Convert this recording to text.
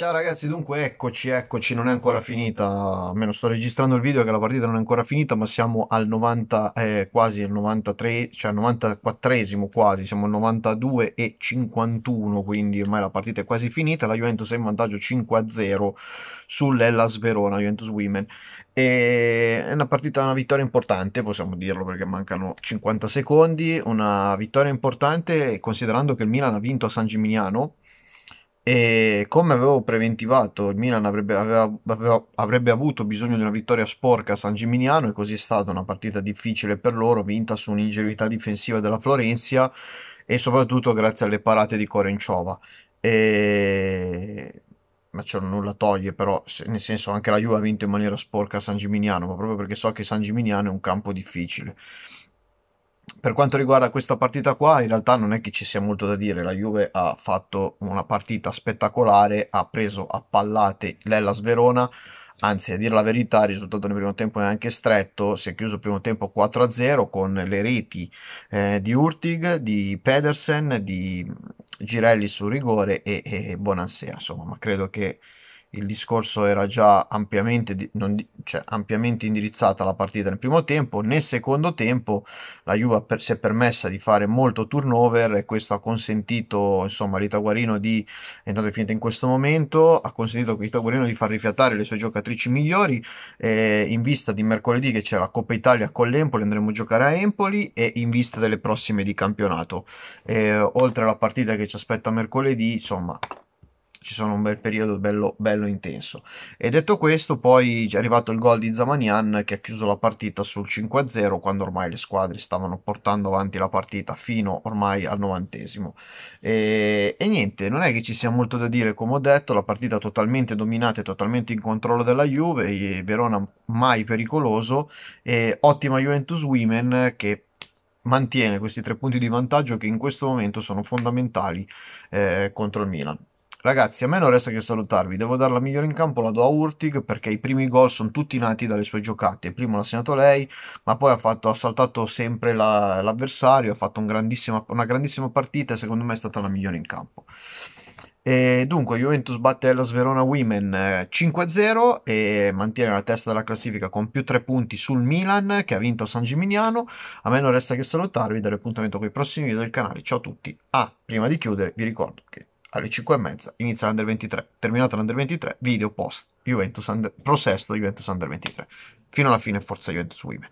Ciao ragazzi, dunque eccoci, eccoci, non è ancora finita, almeno sto registrando il video che la partita non è ancora finita, ma siamo al 90, eh, quasi al 93, cioè al 94esimo quasi, siamo al 92 e 51, quindi ormai la partita è quasi finita, la Juventus è in vantaggio 5-0 sull'Ellas Verona, Juventus Women. E è una partita, una vittoria importante, possiamo dirlo perché mancano 50 secondi, una vittoria importante considerando che il Milan ha vinto a San Gimignano e come avevo preventivato, il Milan avrebbe, aveva, aveva, avrebbe, avuto bisogno di una vittoria sporca a San Gimignano e così è stata una partita difficile per loro, vinta su un'ingenuità difensiva della Florencia e soprattutto grazie alle parate di Corenciova. E... Ma cioè, nulla toglie, però, se, nel senso anche la Juve ha vinto in maniera sporca a San Gimignano, ma proprio perché so che San Gimignano è un campo difficile per quanto riguarda questa partita qua, in realtà non è che ci sia molto da dire, la Juve ha fatto una partita spettacolare, ha preso a pallate l'Ellas Verona, anzi a dire la verità il risultato nel primo tempo è anche stretto, si è chiuso il primo tempo 4-0 con le reti eh, di Urtig, di Pedersen, di Girelli sul rigore e, e Bonansea, insomma, ma credo che il discorso era già ampiamente, non, cioè, ampiamente indirizzata la partita nel primo tempo, nel secondo tempo la Juve per, si è permessa di fare molto turnover e questo ha consentito insomma, a Rita Guarino di, è andato finita in questo momento, ha consentito a Rita Guarino di far rifiatare le sue giocatrici migliori eh, in vista di mercoledì che c'è la Coppa Italia con l'Empoli, andremo a giocare a Empoli e in vista delle prossime di campionato. Eh, oltre alla partita che ci aspetta mercoledì, insomma ci sono un bel periodo bello, bello, intenso. E detto questo, poi è arrivato il gol di Zamanian che ha chiuso la partita sul 5-0 quando ormai le squadre stavano portando avanti la partita fino ormai al novantesimo. E, e niente, non è che ci sia molto da dire, come ho detto, la partita totalmente dominata e totalmente in controllo della Juve, Verona mai pericoloso, e ottima Juventus Women che mantiene questi tre punti di vantaggio che in questo momento sono fondamentali eh, contro il Milan. Ragazzi, a me non resta che salutarvi. Devo dare la migliore in campo, la do a Urtig perché i primi gol sono tutti nati dalle sue giocate. Prima l'ha segnato lei, ma poi ha, fatto, ha saltato sempre la, l'avversario. Ha fatto un grandissima, una grandissima partita e secondo me è stata la migliore in campo. E dunque, Juventus batte la Sverona Women 5-0 eh, e mantiene la testa della classifica con più 3 punti sul Milan che ha vinto a San Gimignano. A me non resta che salutarvi, dare appuntamento con i prossimi video del canale. Ciao a tutti. Ah, prima di chiudere, vi ricordo che alle 5 e mezza inizia l'Under 23. Terminata l'Under 23, video post Juventus under, Pro Juventus Under 23. Fino alla fine Forza Juventus Women.